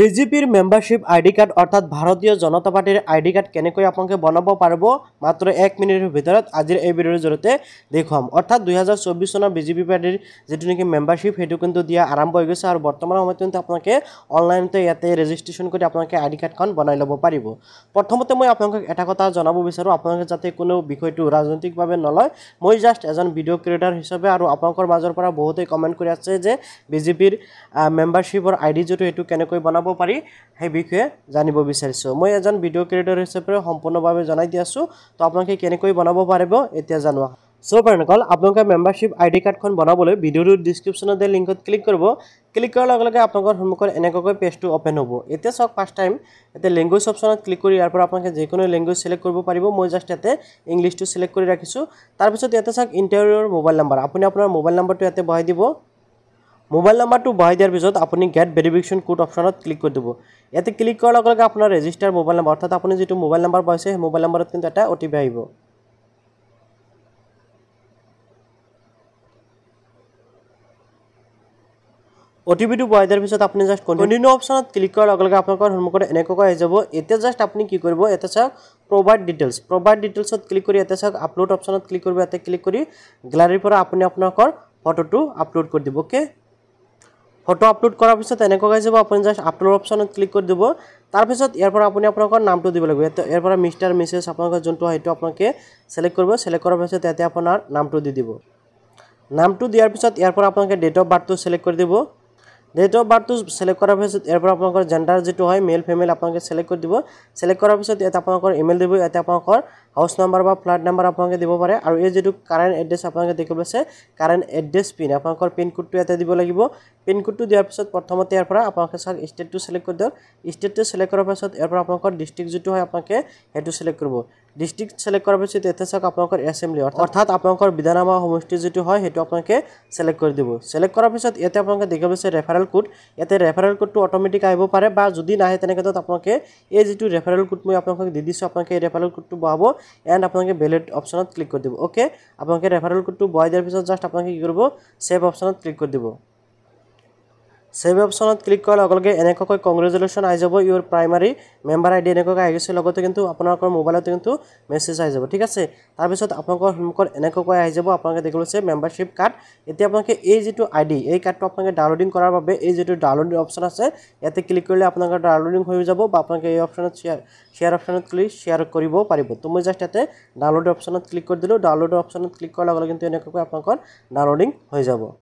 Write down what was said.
বিজেপিৰ মেম্বাৰশ্বিপ আই D card অৰ্থাৎ ভাৰতীয় জনতা পাৰ্টিৰ আই ডি কাৰ্ড কেনেকৈ আপোনালোকে বনাব পাৰিব মাত্ৰ এক মিনিটৰ ভিতৰত আজিৰ এই ভিডিঅ'ৰ জৰিয়তে দেখুৱাম অৰ্থাৎ দুহেজাৰ চৌবিছ চনৰ বিজেপি পাৰ্টিৰ যিটো নেকি মেম্বাৰশ্বিপ সেইটো কিন্তু দিয়া আৰম্ভ হৈ গৈছে আৰু বৰ্তমান সময়ত কিন্তু আপোনালোকে অনলাইনতে ইয়াতে ৰেজিষ্ট্ৰেশ্যন কৰি আপোনালোকে আইডি ডি কাৰ্ডখন বনাই ল'ব পাৰিব প্ৰথমতে মই আপোনালোকক এটা কথা জনাব বিচাৰোঁ আপোনালোকে যাতে কোনো বিষয়টো ৰাজনৈতিকভাৱে নলয় মই জাষ্ট এজন ভিডিঅ' ক্ৰিয়েটাৰ হিচাপে আৰু আপোনালোকৰ মাজৰ পৰা বহুতেই কমেণ্ট কৰি আছে যে বিজেপিৰ মেম্বাৰশ্বিপৰ আইডি ডি যিটো সেইটো কেনেকৈ বনাব পাৰি সেই বিষয়ে জানিব বিচাৰিছোঁ মই এজন ভিডিঅ' ক্ৰিয়েটৰ হিচাপে সম্পূৰ্ণভাৱে জনাই দি আছোঁ তো আপোনালোকে কেনেকৈ বনাব পাৰিব এতিয়া জানো চ' পাৰ্ণকল আপোনালোকে মেম্বাৰশ্বিপ আই ডি কাৰ্ডখন বনাবলৈ ভিডিঅ'টোৰ ডিছক্ৰিপশ্যনতে লিংকত ক্লিক কৰিব ক্লিক কৰাৰ লগে লগে আপোনালোকৰ সন্মুখত এনেকুৱাকৈ পেজটো অ'পেন হ'ব এতিয়া চাওক ফাৰ্ষ্ট টাইম এতিয়া লেংগুৱেজ অপশ্যনত ক্লিক কৰি ইয়াৰ পৰা আপোনালোকে যিকোনো লেংগুৱেজ ছিলেক্ট কৰিব পাৰিব মই জাষ্ট ইয়াতে ইংলিছটো ছিলেক্ট কৰি ৰাখিছোঁ তাৰপিছত ইয়াতে চাওক ইণ্টাৰভিউৰ মোবাইল নাম্বাৰ আপুনি আপোনাৰ মোবাইল নাম্বাৰটো ইয়াতে বহাই দিব মোবাইল নাম্বাৰটো বহাই দিয়াৰ পিছত আপুনি গেট ভেৰিফিকেশ্যন কোড অপশ্যনত ক্লিক কৰি দিব ইয়াতে ক্লিক কৰাৰ লগে লগে আপোনাৰ ৰেজিষ্টাৰ মোবাইল নাম্বাৰ অৰ্থাৎ আপুনি যিটো মোবাইল নাম্বাৰ পাইছে সেই মোবাইল নাম্বাৰত কিন্তু এটা অ' আহিব অ' টি পিটো পোৱা দিয়াৰ পিছত আপুনি জাষ্ট কণ্টিনিউ অপশ্যনত ক্লিক কৰাৰ লগে লগে আপোনালোকৰ সন্মুখত এনেকুৱাকৈ আহি যাব এতিয়া জাষ্ট আপুনি কি কৰিব এতিয়া চাওক প্ৰভাইড ডিটেইলছ প্ৰভাইড ডিটেইলছত ক্লিক কৰি এতিয়া চাওক আপলোড অপশ্যনত ক্লিক কৰিব ইয়াতে ক্লিক কৰি গেলাৰীৰ পৰা আপুনি আপোনালোকৰ ফটোটো আপলোড কৰি দিব ফটো আপলোড কৰাৰ পিছত এনেকুৱা হৈ যাব আপুনি জাষ্ট আপলোড অপশ্যনত ক্লিক কৰি দিব তাৰপিছত ইয়াৰ পৰা আপুনি আপোনালোকৰ নামটো দিব লাগিব ইয়াৰ পৰা মিষ্টাৰ মিছেছ আপোনালোকৰ যোনটো সেইটো আপোনালোকে ছিলেক্ট কৰিব ছিলেক্ট কৰাৰ পিছত ইয়াতে আপোনাৰ নামটো দি দিব নামটো দিয়াৰ পিছত ইয়াৰ পৰা আপোনালোকে ডেট অফ বাৰ্থটো ছিলেক্ট কৰি দিব ডেট অফ বাৰ্থটো ছিলেক্ট কৰাৰ পিছত ইয়াৰ পৰা আপোনালোকৰ জেণ্ডাৰ যিটো হয় মেল ফিমেল আপোনালোকে ছিলেক্ট কৰি দিব ছিলেক্ট কৰাৰ পিছত ইয়াতে আপোনালোকৰ ইমেইল দিব ইয়াতে আপোনালোকৰ হাউচ নাম্বাৰ বা ফ্লাট নাম্বাৰ আপোনালোকে দিব পাৰে আৰু এই যিটো কাৰেণ্ট এড্ৰেছ আপোনালোকে দেখিবলৈ আছে কাৰেণ্ট এড্ৰেছ পিন আপোনালোকৰ পিনক'ডটো ইয়াতে দিব লাগিব পিনক'ডটো দিয়াৰ পিছত প্ৰথমতে ইয়াৰ পৰা আপোনালোকে চাওক ষ্টেটটো ছিলেক্ট কৰি দিয়ক ষ্টেটটো ছিলেক্ট কৰাৰ পিছত ইয়াৰ পৰা আপোনালোকৰ ডিষ্ট্ৰিক্ট যিটো হয় আপোনালোকে সেইটো ছিলেক্ট কৰিব ডিষ্ট্ৰিক্ট ছিলেক্ট কৰাৰ পিছত ইয়াতে চাওক আপোনালোকৰ এছেম্বলি অৰ্থাৎ আপোনালোকৰ বিধানসভা সমষ্টি যিটো হয় সেইটো আপোনালোকে ছিলেক্ট কৰি দিব ছিলেক্ট কৰাৰ পিছত ইয়াতে আপোনালোকে দেখিব আছে ৰেফাৰেল কোড ইয়াতে ৰেফাৰেল কোডটো অট'মেটিক আহিব পাৰে বা যদি নাহে তেনেকৈ আপোনালোকে এই যিটো ৰেফাৰেল কোড মই আপোনালোকক দি দিছোঁ আপোনালোকে এই ৰেফাৰেল কোডটো বঢ়াব অ্যান্ড আপনাকে ভ্যালিড অপশনত ক্লিক করে দিব ওকে আপনাকে রেফারেল কোড টু বয় দেওয়ার পিছত জাস্ট আপনাকে কি করবো সেভ অপশনত ক্লিক করে দিব ছেভ অপশ্যনত ক্লিক কৰাৰ লগে লগে এনেকুৱাকৈ কংগ্ৰেজুলেশ্যন আহি যাব your primary member I D এনেকুৱাকৈ আহি গৈছে লগতে কিন্তু আপোনালোকৰ মোবাইলত কিন্তু মেছেজ আহি যাব ঠিক আছে তাৰপিছত আপোনালোকৰ সন্মুখত এনেকুৱাকৈ আহি যাব আপোনালোকে দেখিব লৈছে মেম্বাৰশ্বিপ কাৰ্ড এতিয়া আপোনালোকে এই যিটো আই ডি এই কাৰ্ডটো আপোনালোকে ডাউনলোডিং কৰাৰ বাবে এই যিটো ডাউনলোডিং অপশ্যন আছে ইয়াতে ক্লিক কৰিলে আপোনালোকৰ ডাউনলোডিং হৈ যাব বা আপোনালোকে এই অপশ্যনত শ্বেয়াৰ শ্বেয়াৰ অপশ্যনত ক্লিক শ্বেয়াৰ কৰিব পাৰিব তো মই জাষ্ট ইয়াতে ডাউনলোড অপশ্যনত ক্লিক কৰি দিলোঁ ডাউনলোড অপশ্যনত ক্লিক কৰাৰ লগে লগে কিন্তু এনেকুৱাকৈ আপোনালোকৰ ডাউনলোডিং হৈ যাব